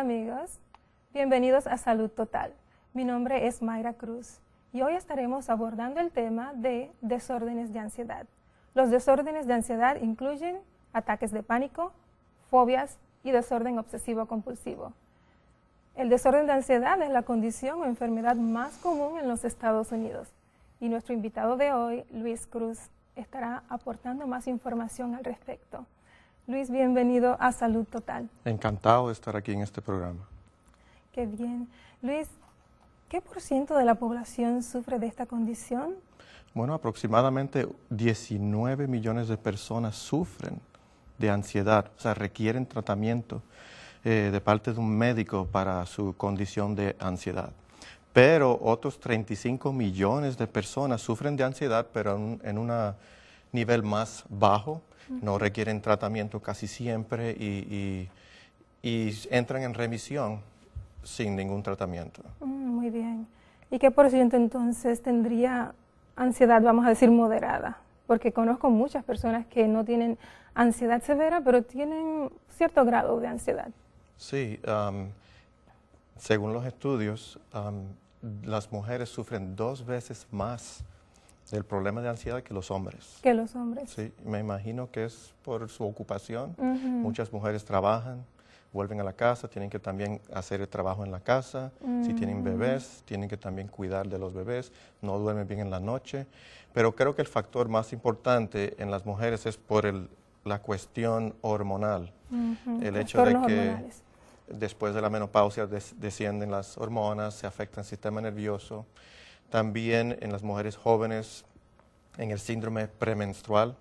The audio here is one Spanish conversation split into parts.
amigos, bienvenidos a Salud Total. Mi nombre es Mayra Cruz y hoy estaremos abordando el tema de desórdenes de ansiedad. Los desórdenes de ansiedad incluyen ataques de pánico, fobias y desorden obsesivo-compulsivo. El desorden de ansiedad es la condición o enfermedad más común en los Estados Unidos y nuestro invitado de hoy, Luis Cruz, estará aportando más información al respecto. Luis, bienvenido a Salud Total. Encantado de estar aquí en este programa. Qué bien. Luis, ¿qué por ciento de la población sufre de esta condición? Bueno, aproximadamente 19 millones de personas sufren de ansiedad, o sea, requieren tratamiento eh, de parte de un médico para su condición de ansiedad. Pero otros 35 millones de personas sufren de ansiedad, pero en un nivel más bajo no requieren tratamiento casi siempre y, entran en remisión sin ningún tratamiento. Mm, muy bien. ¿Y qué por ciento entonces tendría ansiedad, vamos a decir, moderada? Porque conozco muchas personas que no tienen ansiedad severa, pero tienen cierto grado de ansiedad. Sí, según los estudios, las mujeres sufren dos veces más del problema de ansiedad que los hombres. Que los hombres. Sí, me imagino que es por su ocupación. Muchas mujeres trabajan, vuelven a la casa, tienen que también hacer el trabajo en la casa. Si tienen mm. bebés, tienen que también cuidar de los bebés, no duermen bien en la noche. Pero creo que el factor más importante en las mujeres es por la cuestión hormonal. El hecho de que después de la menopausia descienden las hormonas, se afecta el sistema nervioso. También en las mujeres jóvenes en el síndrome premenstrual.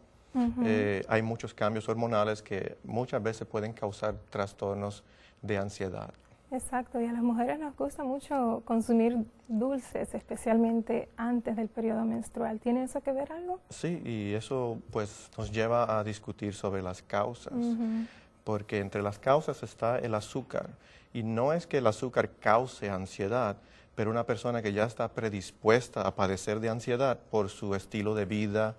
Eh, hay muchos cambios hormonales que muchas veces pueden causar trastornos de ansiedad. Exacto, y a las mujeres nos gusta mucho consumir dulces, especialmente antes del periodo menstrual. ¿Tiene eso que ver algo? Sí, y eso pues nos lleva a discutir sobre las causas, porque entre las causas está el azúcar, y no es que el azúcar cause ansiedad, pero una persona que ya está predispuesta a padecer de ansiedad por su estilo de vida,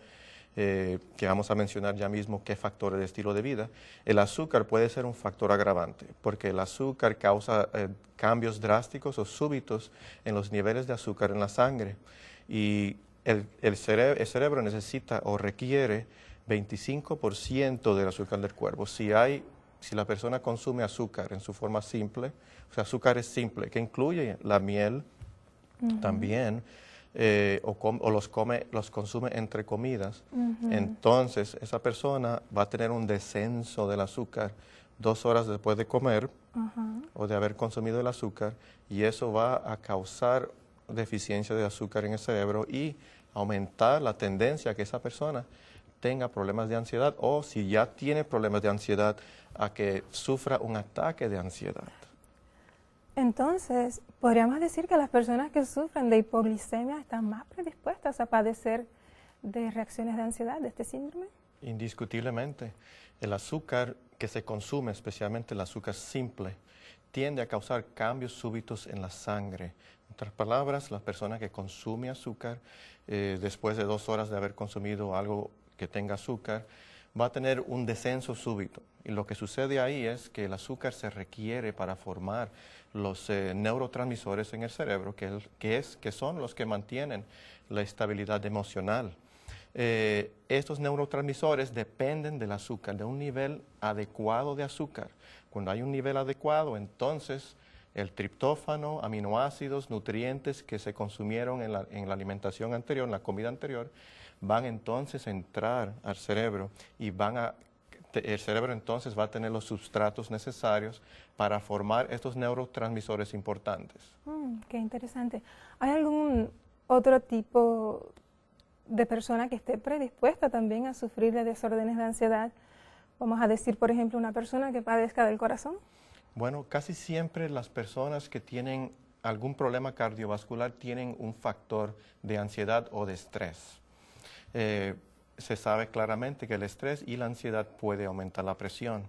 eh, que vamos a mencionar ya mismo qué factores de estilo de vida, el azúcar puede ser un factor agravante, porque el azúcar causa eh, cambios drásticos o súbitos en los niveles de azúcar en la sangre. Y el, cerebro, el cerebro necesita o requiere 25% del azúcar del cuerpo. Si hay si la persona consume azúcar en su forma simple, o sea, azúcar es simple, que incluye la miel también, eh, o, los, come, los consume entre comidas, entonces esa persona va a tener un descenso del azúcar dos horas después de comer o de haber consumido el azúcar y eso va a causar deficiencia de azúcar en el cerebro y aumentar la tendencia que esa persona tenga problemas de ansiedad o si ya tiene problemas de ansiedad a que sufra un ataque de ansiedad. Entonces, podríamos decir que las personas que sufren de hipoglicemia están más predispuestas a padecer de reacciones de ansiedad de este síndrome. Indiscutiblemente, el azúcar que se consume, especialmente el azúcar simple, tiende a causar cambios súbitos en la sangre. En otras palabras, las personas que consume azúcar eh, después de dos horas de haber consumido algo que tenga azúcar, va a tener un descenso súbito. Y lo que sucede ahí es que el azúcar se requiere para formar los eh, neurotransmisores en el cerebro, que, es, que son los que mantienen la estabilidad emocional. Eh, estos neurotransmisores dependen del azúcar, de un nivel adecuado de azúcar. Cuando hay un nivel adecuado, entonces el triptófano, aminoácidos, nutrientes que se consumieron en la alimentación anterior, en la comida anterior, van entonces a entrar al cerebro y el cerebro entonces va a tener los sustratos necesarios para formar estos neurotransmisores importantes. Mm, qué interesante. ¿Hay algún otro tipo de persona que esté predispuesta también a sufrir de desórdenes de ansiedad? Vamos a decir, por ejemplo, una persona que padezca del corazón. Bueno, casi siempre las personas que tienen algún problema cardiovascular tienen un factor de ansiedad o de estrés. Eh, se sabe claramente que el estrés y la ansiedad puede aumentar la presión.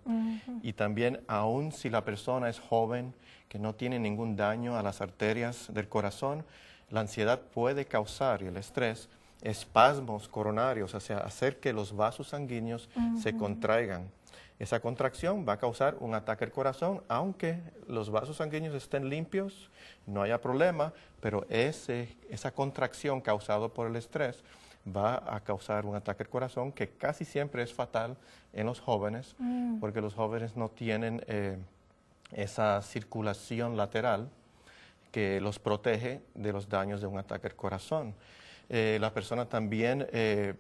Y también, aun si la persona es joven, que no tiene ningún daño a las arterias del corazón, la ansiedad puede causar, y el estrés, espasmos coronarios, o hacer que los vasos sanguíneos se contraigan. Esa contracción va a causar un ataque al corazón, aunque los vasos sanguíneos estén limpios, no haya problema, pero ese, esa contracción causada por el estrés va a causar un ataque al corazón que casi siempre es fatal en los jóvenes, mm. porque los jóvenes no tienen eh, esa circulación lateral que los protege de los daños de un ataque al corazón. Eh, la persona también eh,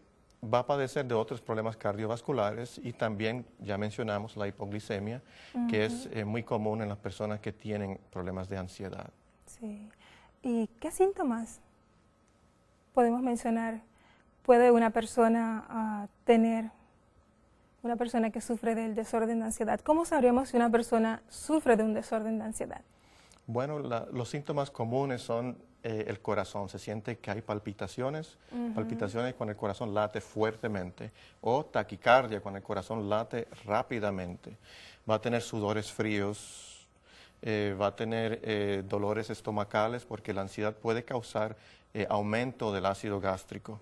va a padecer de otros problemas cardiovasculares y también ya mencionamos la hipoglicemia, que es muy común en las personas que tienen problemas de ansiedad. Sí. ¿Y qué síntomas podemos mencionar puede una persona ah, tener, una persona que sufre del desorden de ansiedad? ¿Cómo sabríamos si una persona sufre de un desorden de ansiedad? Bueno, los síntomas comunes son eh, el corazón, se siente que hay palpitaciones, palpitaciones cuando el corazón late fuertemente o taquicardia cuando el corazón late rápidamente. Va a tener sudores fríos, eh, va a tener eh, dolores estomacales porque la ansiedad puede causar aumento del ácido gástrico.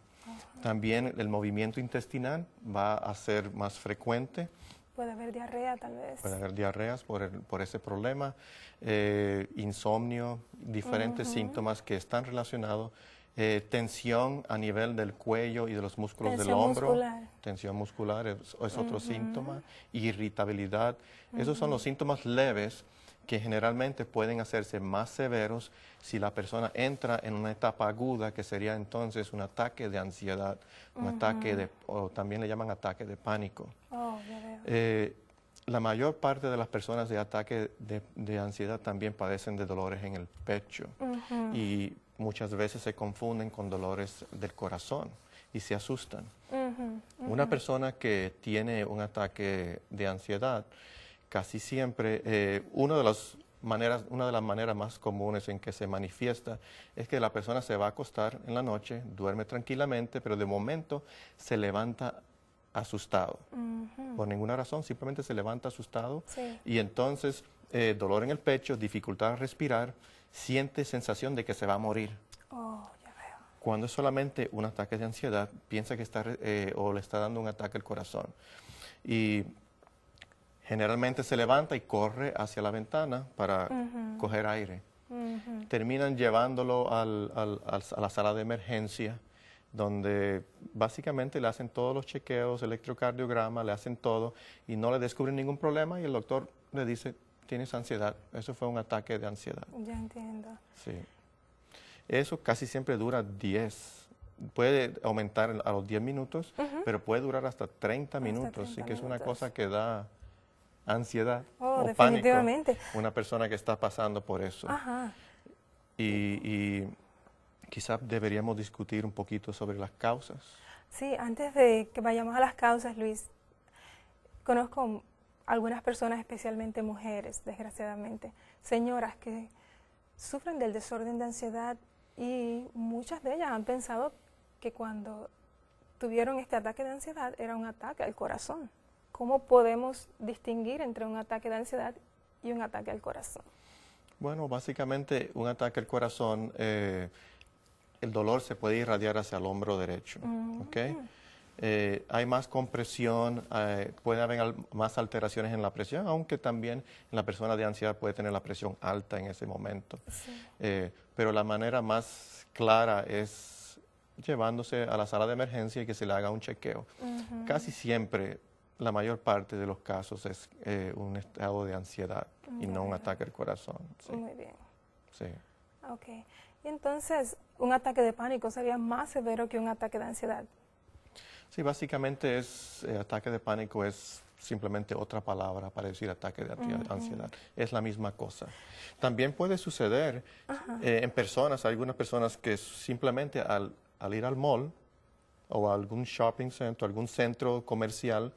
También el movimiento intestinal va a ser más frecuente. Puede haber diarrea tal vez. Puede haber diarreas por, por ese problema, eh, insomnio, diferentes síntomas que están relacionados eh, tensión a nivel del cuello y de los músculos del hombro, muscular. tensión muscular es, otro síntoma, irritabilidad, esos son los síntomas leves que generalmente pueden hacerse más severos si la persona entra en una etapa aguda, que sería entonces un ataque de ansiedad, un ataque o también le llaman ataque de pánico. Oh, eh, la mayor parte de las personas de ataque de, ansiedad también padecen de dolores en el pecho y muchas veces se confunden con dolores del corazón y se asustan. Una persona que tiene un ataque de ansiedad, casi siempre eh, una, de las maneras, una de las maneras más comunes en que se manifiesta es que la persona se va a acostar en la noche, duerme tranquilamente, pero de momento se levanta asustado. Por ninguna razón, simplemente se levanta asustado y entonces eh, dolor en el pecho, dificultad a respirar, siente sensación de que se va a morir. Oh, Cuando es solamente un ataque de ansiedad, piensa que está eh, o le está dando un ataque al corazón. Y generalmente se levanta y corre hacia la ventana para coger aire. Terminan llevándolo a la sala de emergencia, donde básicamente le hacen todos los chequeos, electrocardiograma, le hacen todo y no le descubren ningún problema y el doctor le dice, tienes ansiedad, eso fue un ataque de ansiedad. Ya entiendo. Sí. Eso casi siempre dura 10 puede aumentar a los 10 minutos, pero puede durar hasta 30 minutos, así que es una cosa que da ansiedad oh, o definitivamente. una persona que está pasando por eso. Y, y quizás deberíamos discutir un poquito sobre las causas. Sí, antes de que vayamos a las causas, Luis, conozco algunas personas, especialmente mujeres, desgraciadamente, señoras que sufren del desorden de ansiedad y muchas de ellas han pensado que cuando tuvieron este ataque de ansiedad era un ataque al corazón. ¿Cómo podemos distinguir entre un ataque de ansiedad y un ataque al corazón? Bueno, básicamente un ataque al corazón, eh, el dolor se puede irradiar hacia el hombro derecho. Mm. Eh, hay más compresión, eh, puede haber más alteraciones en la presión, aunque también la persona de ansiedad puede tener la presión alta en ese momento. Eh, pero la manera más clara es llevándose a la sala de emergencia y que se le haga un chequeo. Casi siempre la mayor parte de los casos es eh, un estado de ansiedad y no un ataque al corazón. Muy bien. Sí. Ah, ok. Y entonces, ¿un ataque de pánico sería más severo que un ataque de ansiedad? Sí, básicamente es eh, ataque de pánico es simplemente otra palabra para decir ataque de ansiedad. Es la misma cosa. También puede suceder eh, en personas, algunas personas que simplemente al, al ir al mall o a algún shopping center, algún centro comercial,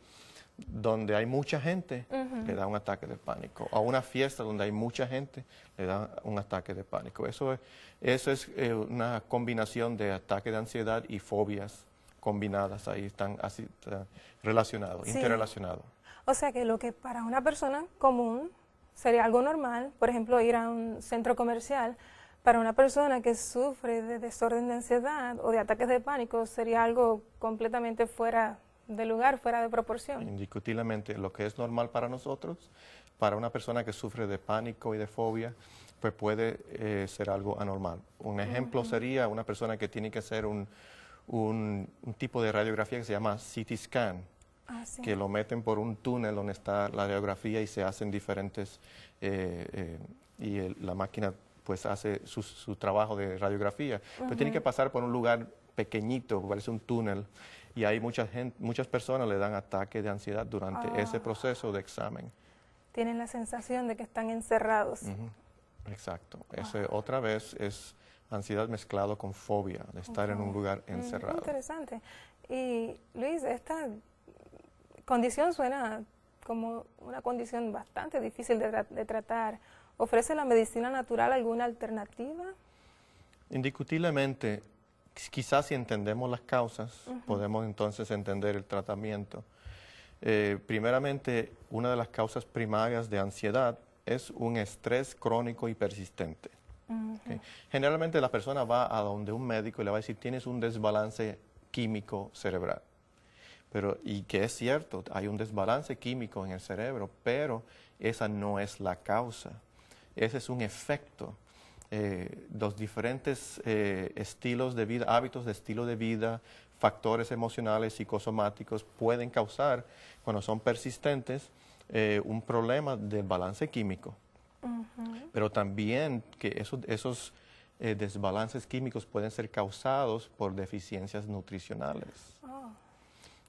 donde hay mucha gente, le da un ataque de pánico. A una fiesta donde hay mucha gente, le da un ataque de pánico. Eso es, eso es eh, una combinación de ataque de ansiedad y fobias combinadas ahí, están así relacionados, interrelacionados. O sea que lo que para una persona común sería algo normal, por ejemplo, ir a un centro comercial, para una persona que sufre de desorden de ansiedad o de ataques de pánico sería algo completamente fuera de lugar, fuera de proporción. Indiscutiblemente, lo que es normal para nosotros, para una persona que sufre de pánico y de fobia, pues puede eh, ser algo anormal. Un ejemplo sería una persona que tiene que hacer un, un, tipo de radiografía que se llama CT scan, ah, que lo meten por un túnel donde está la radiografía y se hacen diferentes, eh, eh, y la máquina pues hace su, trabajo de radiografía, pero pues tiene que pasar por un lugar pequeñito, parece un túnel, y hay mucha gente, muchas personas le dan ataques de ansiedad durante ah. ese proceso de examen. Tienen la sensación de que están encerrados. Exacto. Ah. otra vez es ansiedad mezclado con fobia de estar en un lugar mm, encerrado. interesante. Y Luis, esta condición suena como una condición bastante difícil de, de tratar. ¿Ofrece la medicina natural alguna alternativa? Indiscutiblemente, quizás si entendemos las causas, podemos entonces entender el tratamiento. Eh, primeramente, una de las causas primarias de ansiedad es un estrés crónico y persistente. Generalmente la persona va a donde un médico y le va a decir, tienes un desbalance químico cerebral. Pero, y que es cierto, hay un desbalance químico en el cerebro, pero esa no es la causa. Ese es un efecto eh, los diferentes eh, estilos de vida, hábitos de estilo de vida, factores emocionales, psicosomáticos, pueden causar, cuando son persistentes, eh, un problema de balance químico. Pero también que esos, esos desbalances químicos pueden ser causados por deficiencias nutricionales. Oh.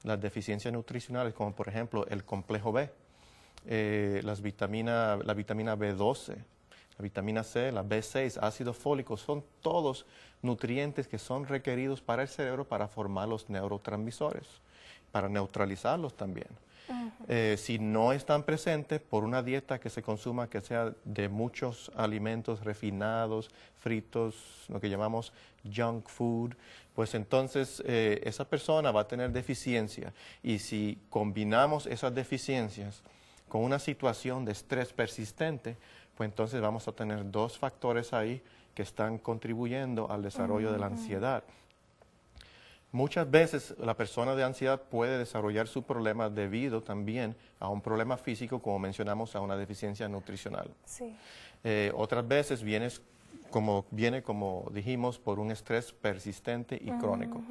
Las deficiencias nutricionales, como por ejemplo el complejo B, las la vitamina B12, la vitamina C, la B6, ácido fólico, son todos nutrientes que son requeridos para el cerebro para formar los neurotransmisores, para neutralizarlos también. Eh, si no están presentes por una dieta que se consuma que sea de muchos alimentos refinados, fritos, lo que llamamos junk food, pues entonces eh, esa persona va a tener deficiencia. Y si combinamos esas deficiencias con una situación de estrés persistente, pues entonces vamos a tener dos factores ahí que están contribuyendo al desarrollo de la ansiedad. Muchas veces la persona de ansiedad puede desarrollar su problema debido también a un problema físico, como mencionamos, a una deficiencia nutricional. Sí. Eh, otras veces viene como, viene, como dijimos, por un estrés persistente y crónico.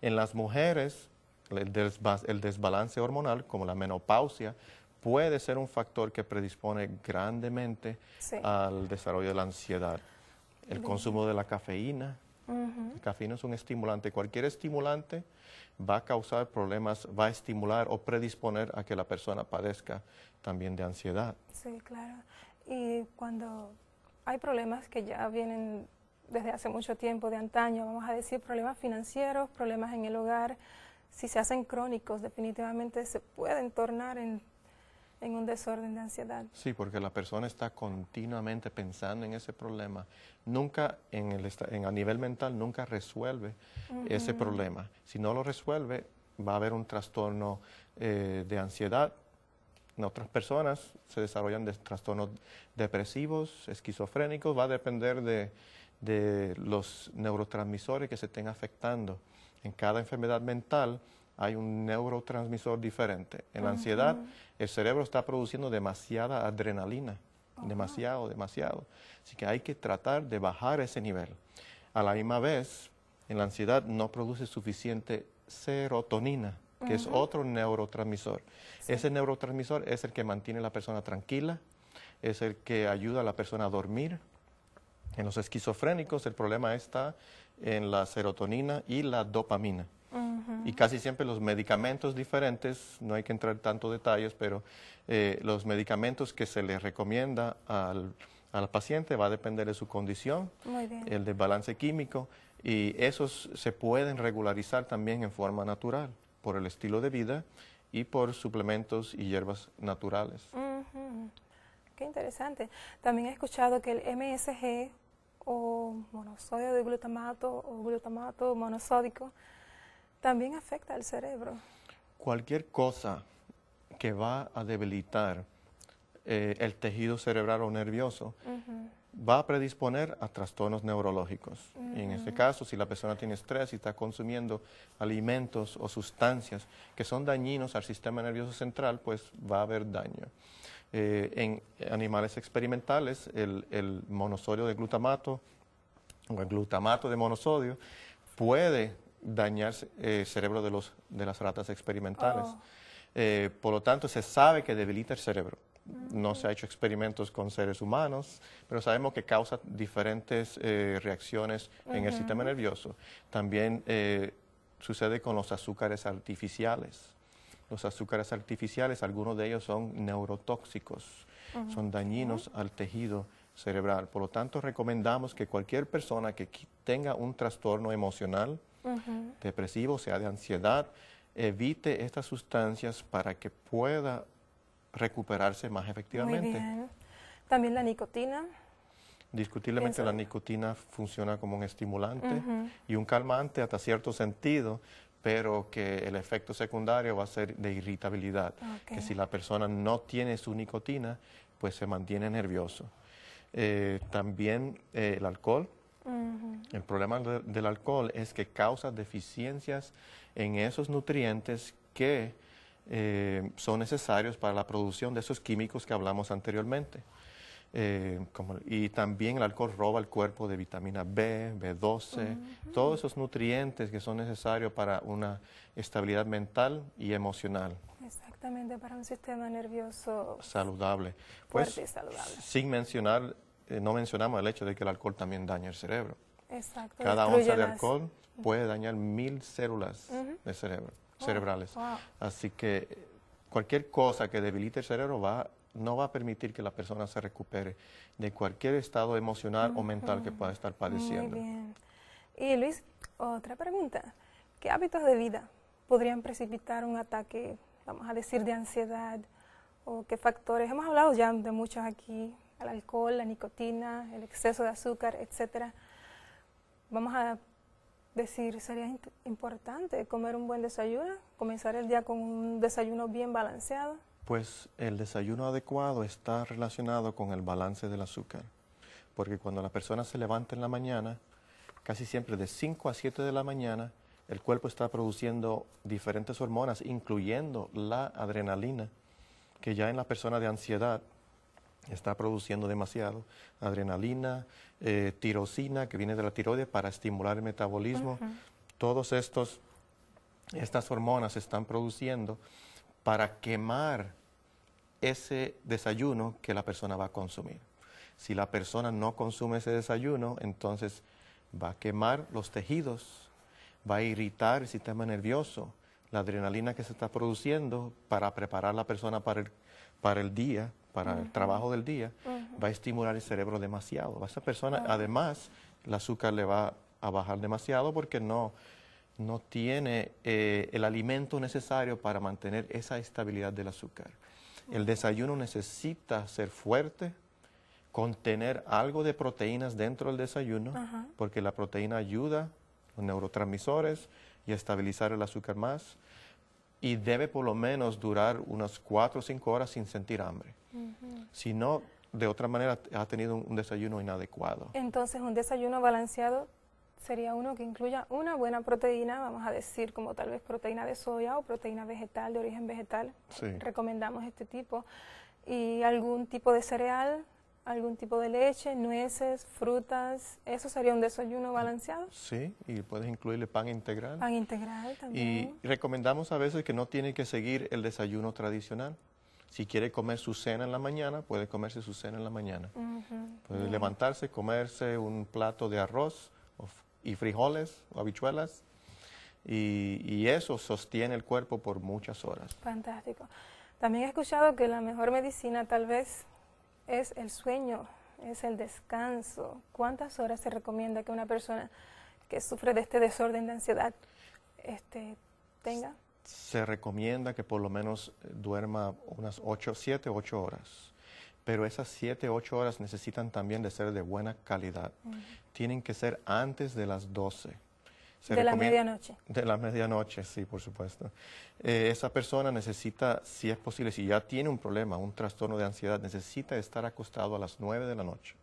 En las mujeres, el desbalance hormonal, como la menopausia, puede ser un factor que predispone grandemente al desarrollo de la ansiedad. El consumo de la cafeína. Uh La cafeína es un estimulante. Cualquier estimulante va a causar problemas, va a estimular o predisponer a que la persona padezca también de ansiedad. Sí, claro. Y cuando hay problemas que ya vienen desde hace mucho tiempo, de antaño, vamos a decir problemas financieros, problemas en el hogar, si se hacen crónicos, definitivamente se pueden tornar en un desorden de ansiedad. Sí, porque la persona está continuamente pensando en ese problema. Nunca, en el, a nivel mental, nunca resuelve ese problema. Si no lo resuelve, va a haber un trastorno eh, de ansiedad. En otras personas se desarrollan trastornos depresivos, esquizofrénicos. Va a depender de los neurotransmisores que se estén afectando. En cada enfermedad mental hay un neurotransmisor diferente. En la ansiedad, el cerebro está produciendo demasiada adrenalina, demasiado, demasiado. Así que hay que tratar de bajar ese nivel. A la misma vez, en la ansiedad no produce suficiente serotonina, que es otro neurotransmisor. Ese neurotransmisor es el que mantiene a la persona tranquila, es el que ayuda a la persona a dormir. En los esquizofrénicos el problema está en la serotonina y la dopamina y casi siempre los medicamentos diferentes, no hay que entrar en tanto detalles, pero eh, los medicamentos que se le recomienda al, paciente va a depender de su condición, el desbalance químico, y esos se pueden regularizar también en forma natural por el estilo de vida y por suplementos y hierbas naturales. Qué interesante. También he escuchado que el MSG o monosodio de glutamato o glutamato monosódico también afecta al cerebro. Cualquier cosa que va a debilitar eh, el tejido cerebral o nervioso va a predisponer a trastornos neurológicos. en este caso, si la persona tiene estrés y está consumiendo alimentos o sustancias que son dañinos al sistema nervioso central, pues va a haber daño. Eh, en animales experimentales, el, el monosodio de glutamato o el glutamato de monosodio puede dañar eh, el cerebro de, los, de las ratas experimentales. Oh. Eh, por lo tanto, se sabe que debilita el cerebro. No se ha hecho experimentos con seres humanos, pero sabemos que causa diferentes eh, reacciones en el sistema nervioso. También sucede con los azúcares artificiales. Los azúcares artificiales, algunos de ellos son neurotóxicos, son dañinos al tejido cerebral. Por lo tanto, recomendamos que cualquier persona que tenga un trastorno emocional, depresivo, sea de ansiedad, evite estas sustancias para que pueda recuperarse más efectivamente. También la nicotina. Discutiblemente la nicotina funciona como un estimulante y un calmante hasta cierto sentido, pero que el efecto secundario va a ser de irritabilidad, que si la persona no tiene su nicotina, pues se mantiene nervioso. Eh, también eh, el alcohol, el problema del alcohol es que causa deficiencias en esos nutrientes que eh, son necesarios para la producción de esos químicos que hablamos anteriormente. Eh, y también el alcohol roba el cuerpo de vitamina B, B12, todos esos nutrientes que son necesarios para una estabilidad mental y emocional. Exactamente, para un sistema nervioso saludable. Pues, saludable. Sin mencionar eh, no mencionamos el hecho de que el alcohol también daña el cerebro. Exacto. Cada onza de alcohol puede dañar mil células cerebro, cerebrales. Así que eh, cualquier cosa que debilite el cerebro va, no va a permitir que la persona se recupere de cualquier estado emocional o mental que pueda estar padeciendo. Muy bien. Y Luis, otra pregunta. ¿Qué hábitos de vida podrían precipitar un ataque, vamos a decir, de ansiedad? ¿O qué factores? Hemos hablado ya de muchos aquí, al alcohol, la nicotina, el exceso de azúcar, etcétera. Vamos a decir, sería importante comer un buen desayuno, comenzar el día con un desayuno bien balanceado. Pues el desayuno adecuado está relacionado con el balance del azúcar, porque cuando la persona se levanta en la mañana, casi siempre de 5 a 7 de la mañana, el cuerpo está produciendo diferentes hormonas, incluyendo la adrenalina, que ya en la persona de ansiedad está produciendo demasiado adrenalina, eh, tirosina que viene de la tiroides para estimular el metabolismo. Todos estos estas hormonas se están produciendo para quemar ese desayuno que la persona va a consumir. Si la persona no consume ese desayuno, entonces va a quemar los tejidos, va a irritar el sistema nervioso, la adrenalina que se está produciendo para preparar la persona para el día para el trabajo del día, va a estimular el cerebro demasiado. A esa persona, ah. además, el azúcar le va a bajar demasiado porque no, tiene eh, el alimento necesario para mantener esa estabilidad del azúcar. El desayuno necesita ser fuerte, contener algo de proteínas dentro del desayuno, porque la proteína ayuda los neurotransmisores y a estabilizar el azúcar más y debe por lo menos durar unas cuatro o cinco horas sin sentir hambre. Si no, de otra manera ha tenido un, un, desayuno inadecuado. Entonces, un desayuno balanceado sería uno que incluya una buena proteína, vamos a decir, como tal vez proteína de soya o proteína vegetal, de origen vegetal. Sí. Recomendamos este tipo. Y algún tipo de cereal, algún tipo de leche, nueces, frutas. ¿Eso sería un desayuno balanceado? Sí, y puedes incluirle pan integral. Pan integral también. Y recomendamos a veces que no tiene que seguir el desayuno tradicional. Si quiere comer su cena en la mañana, puede comerse su cena en la mañana. Puede levantarse, comerse un plato de arroz y frijoles o habichuelas. y eso sostiene el cuerpo por muchas horas. Fantástico. También he escuchado que la mejor medicina tal vez es el sueño, es el descanso. ¿Cuántas horas se recomienda que una persona que sufre de este desorden de ansiedad este, tenga? Se recomienda que por lo menos eh, duerma unas ocho 7, 8 horas. Pero esas 7, 8 horas necesitan también de ser de buena calidad. Tienen que ser antes de las 12 de la medianoche. De la medianoche, sí, por supuesto. Eh, esa persona necesita, si es posible, si ya tiene un problema, un trastorno de ansiedad, necesita estar acostado a las 9 de la noche.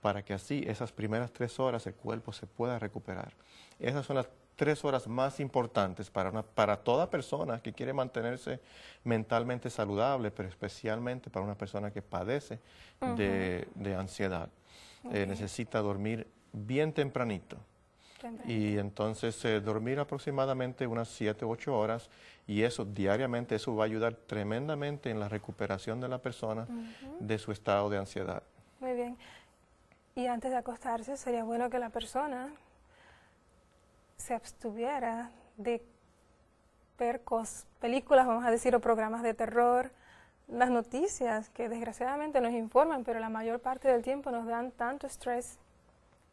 Para que así, esas primeras tres horas, el cuerpo se pueda recuperar. Esas son las tres horas más importantes para, toda persona que quiere mantenerse mentalmente saludable, pero especialmente para una persona que padece de, ansiedad. Eh, necesita dormir bien tempranito y entonces eh, dormir aproximadamente unas 7, 8 horas y eso diariamente, eso va a ayudar tremendamente en la recuperación de la persona de su estado de ansiedad. Muy bien. Y antes de acostarse, sería bueno que la persona se abstuviera de ver películas, vamos a decir, o programas de terror, las noticias que desgraciadamente nos informan, pero la mayor parte del tiempo nos dan tanto estrés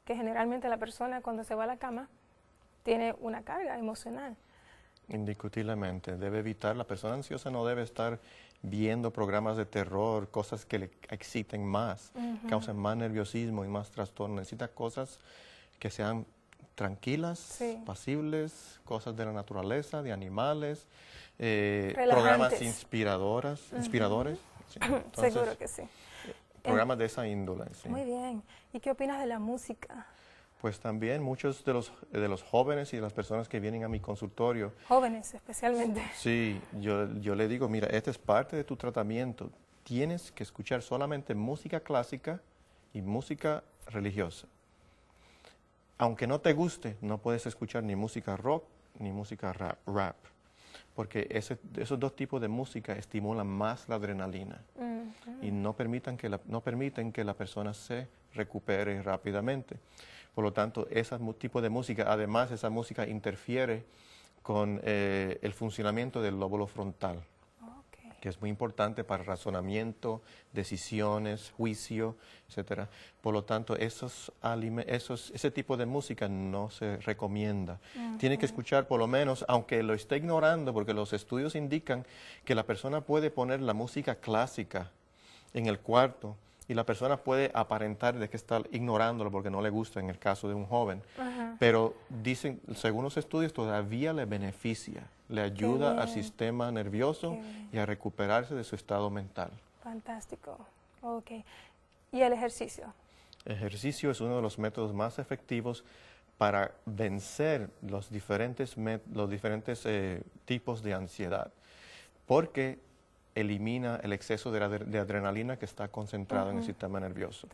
que generalmente la persona cuando se va a la cama tiene una carga emocional. Indiscutiblemente, debe evitar, la persona ansiosa no debe estar viendo programas de terror, cosas que le exciten más, causen más nerviosismo y más trastorno. Necesita cosas que sean tranquilas, pasibles, cosas de la naturaleza, de animales, eh, programas inspiradoras, inspiradores. Seguro que sí programas de esa índole. Muy bien. ¿Y qué opinas de la música? Pues también muchos de los, de los jóvenes y de las personas que vienen a mi consultorio. Jóvenes especialmente. Sí, yo, yo le digo, mira, esta es parte de tu tratamiento. Tienes que escuchar solamente música clásica y música religiosa. Aunque no te guste, no puedes escuchar ni música rock ni música rap. rap porque esos dos tipos de música estimulan más la adrenalina y no, permiten que la persona se recupere rápidamente. Por lo tanto, ese tipo de música, además esa música interfiere con eh, el funcionamiento del lóbulo frontal es muy importante para razonamiento, decisiones, juicio, etcétera. Por lo tanto, esos, ese tipo de música no se recomienda. Tiene que escuchar por lo menos, aunque lo esté ignorando, porque los estudios indican que la persona puede poner la música clásica en el cuarto y la persona puede aparentar de que está ignorándolo porque no le gusta en el caso de un joven, pero dicen, según los estudios, todavía le beneficia le ayuda al sistema nervioso y a recuperarse de su estado mental. Fantástico. ¿Y el ejercicio? El ejercicio es uno de los métodos más efectivos para vencer los diferentes, los diferentes eh, tipos de ansiedad, porque elimina el exceso de, adrenalina que está concentrado en el sistema nervioso.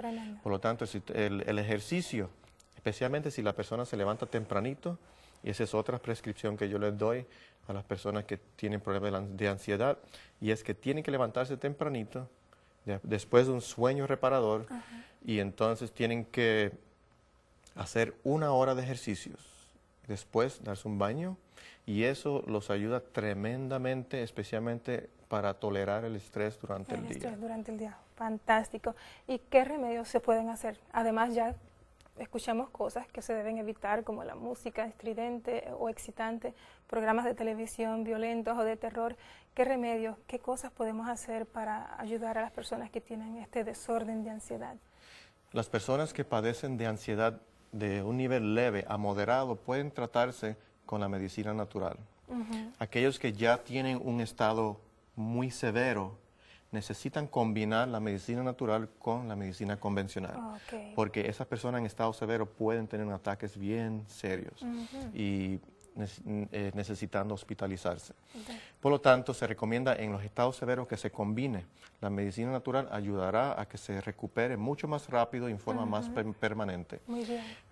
Por lo tanto, el, ejercicio, especialmente si la persona se levanta tempranito, y esa es otra prescripción que yo les doy a las personas que tienen problemas de ansiedad, y es que tienen que levantarse tempranito, después de un sueño reparador, y entonces tienen que hacer una hora de ejercicios, después darse un baño, y eso los ayuda tremendamente, especialmente para tolerar el estrés durante el, el estrés Durante el día, fantástico. ¿Y qué remedios se pueden hacer? Además ya escuchamos cosas que se deben evitar, como la música estridente o excitante, programas de televisión violentos o de terror. ¿Qué remedios, qué cosas podemos hacer para ayudar a las personas que tienen este desorden de ansiedad? Las personas que padecen de ansiedad de un nivel leve a moderado pueden tratarse con la medicina natural. Aquellos que ya tienen un estado muy severo necesitan combinar la medicina natural con la medicina convencional. Ah, Porque esas personas en estado severo pueden tener ataques bien serios y eh, necesitando hospitalizarse. Por lo tanto, se recomienda en los estados severos que se combine. La medicina natural ayudará a que se recupere mucho más rápido y en forma más permanente.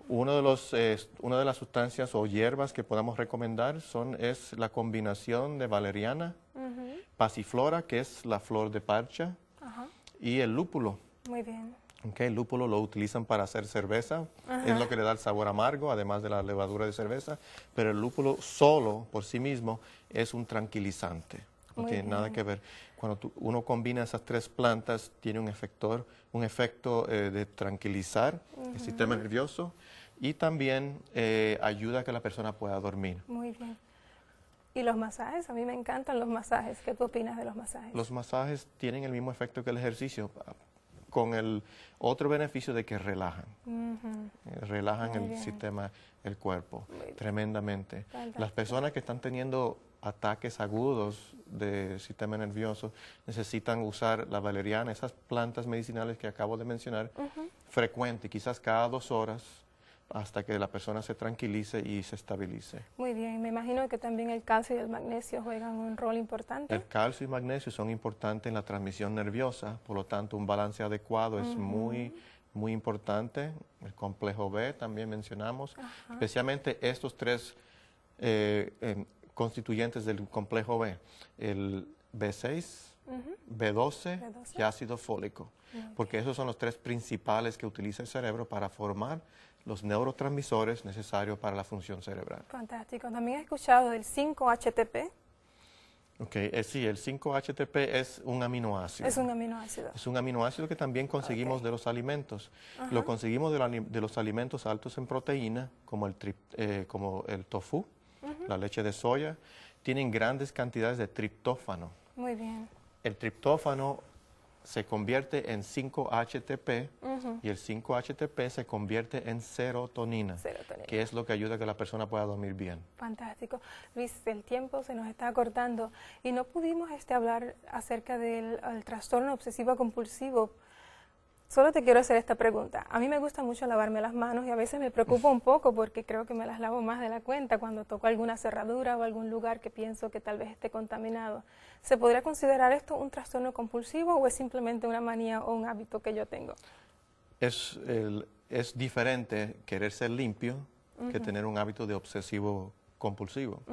Uno de los, eh, una de las sustancias o hierbas que podamos recomendar son, es la combinación de valeriana, pasiflora, que es la flor de parcha, y el lúpulo. Muy bien. el lúpulo lo utilizan para hacer cerveza, es lo que le da el sabor amargo, además de la levadura de cerveza, pero el lúpulo solo, por sí mismo, es un tranquilizante, no nada que ver. Cuando uno combina esas tres plantas, tiene un, efector, un efecto eh, de tranquilizar el sistema nervioso y también eh, ayuda a que la persona pueda dormir. Muy bien. ¿Y los masajes? A mí me encantan los masajes. ¿Qué tú opinas de los masajes? Los masajes tienen el mismo efecto que el ejercicio, con el otro beneficio de que relajan. Eh, relajan el sistema, el cuerpo, tremendamente. Las personas que están teniendo ataques agudos del sistema nervioso necesitan usar la valeriana, esas plantas medicinales que acabo de mencionar, frecuente, quizás cada dos horas, hasta que la persona se tranquilice y se estabilice. Muy bien, me imagino que también el calcio y el magnesio juegan un rol importante. El calcio y magnesio son importantes en la transmisión nerviosa, por lo tanto un balance adecuado es muy, muy importante. El complejo B también mencionamos, especialmente estos tres eh, em, constituyentes del complejo B, el B6, B12, y ácido fólico, porque esos son los tres principales que utiliza el cerebro para formar los neurotransmisores necesarios para la función cerebral. Fantástico. También he escuchado del 5-HTP. Ok, eh, sí, el 5-HTP es un aminoácido. Es un aminoácido. Es un aminoácido que también conseguimos de los alimentos. Lo conseguimos de, los alimentos altos en proteína, como el, eh, como el tofu, la leche de soya. Tienen grandes cantidades de triptófano. Muy bien. El triptófano se convierte en 5-HTP y el 5-HTP se convierte en serotonina, que es lo que ayuda a que la persona pueda dormir bien. Fantástico. Luis, el tiempo se nos está acortando y no pudimos este, hablar acerca del trastorno obsesivo compulsivo, Solo te quiero hacer esta pregunta. A mí me gusta mucho lavarme las manos y a veces me preocupo un poco porque creo que me las lavo más de la cuenta cuando toco alguna cerradura o algún lugar que pienso que tal vez esté contaminado. ¿Se podría considerar esto un trastorno compulsivo o es simplemente una manía o un hábito que yo tengo? Es, es diferente querer ser limpio que tener un hábito de obsesivo compulsivo.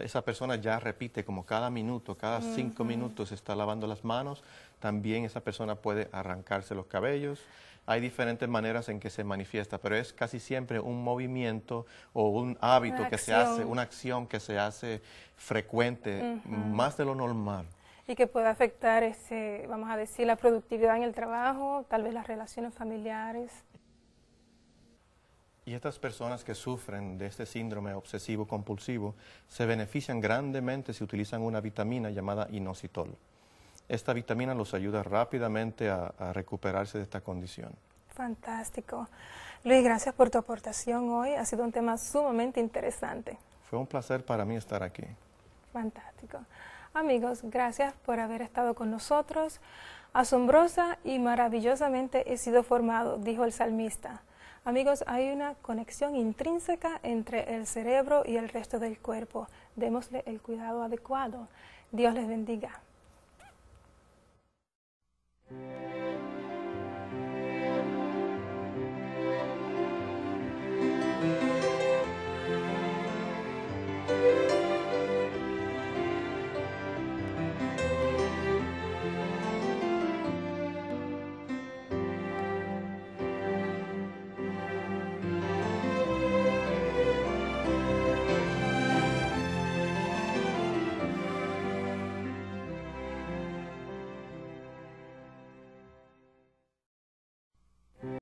Esa persona ya repite como cada minuto, cada cinco minutos está lavando las manos. También esa persona puede arrancarse los cabellos. Hay diferentes maneras en que se manifiesta, pero es casi siempre un movimiento o un hábito que se hace, una acción que se hace frecuente, más de lo normal y que puede afectar, ese, vamos a decir, la productividad en el trabajo, tal vez las relaciones familiares. Y estas personas que sufren de este síndrome obsesivo compulsivo se benefician grandemente si utilizan una vitamina llamada inositol. Esta vitamina los ayuda rápidamente a, recuperarse de esta condición. Fantástico. Luis, gracias por tu aportación hoy. Ha sido un tema sumamente interesante. Fue un placer para mí estar aquí. Fantástico. Amigos, gracias por haber estado con nosotros. Asombrosa y maravillosamente he sido formado, dijo el salmista. Amigos, hay una conexión intrínseca entre el cerebro y el resto del cuerpo. Démosle el cuidado adecuado. Dios les bendiga.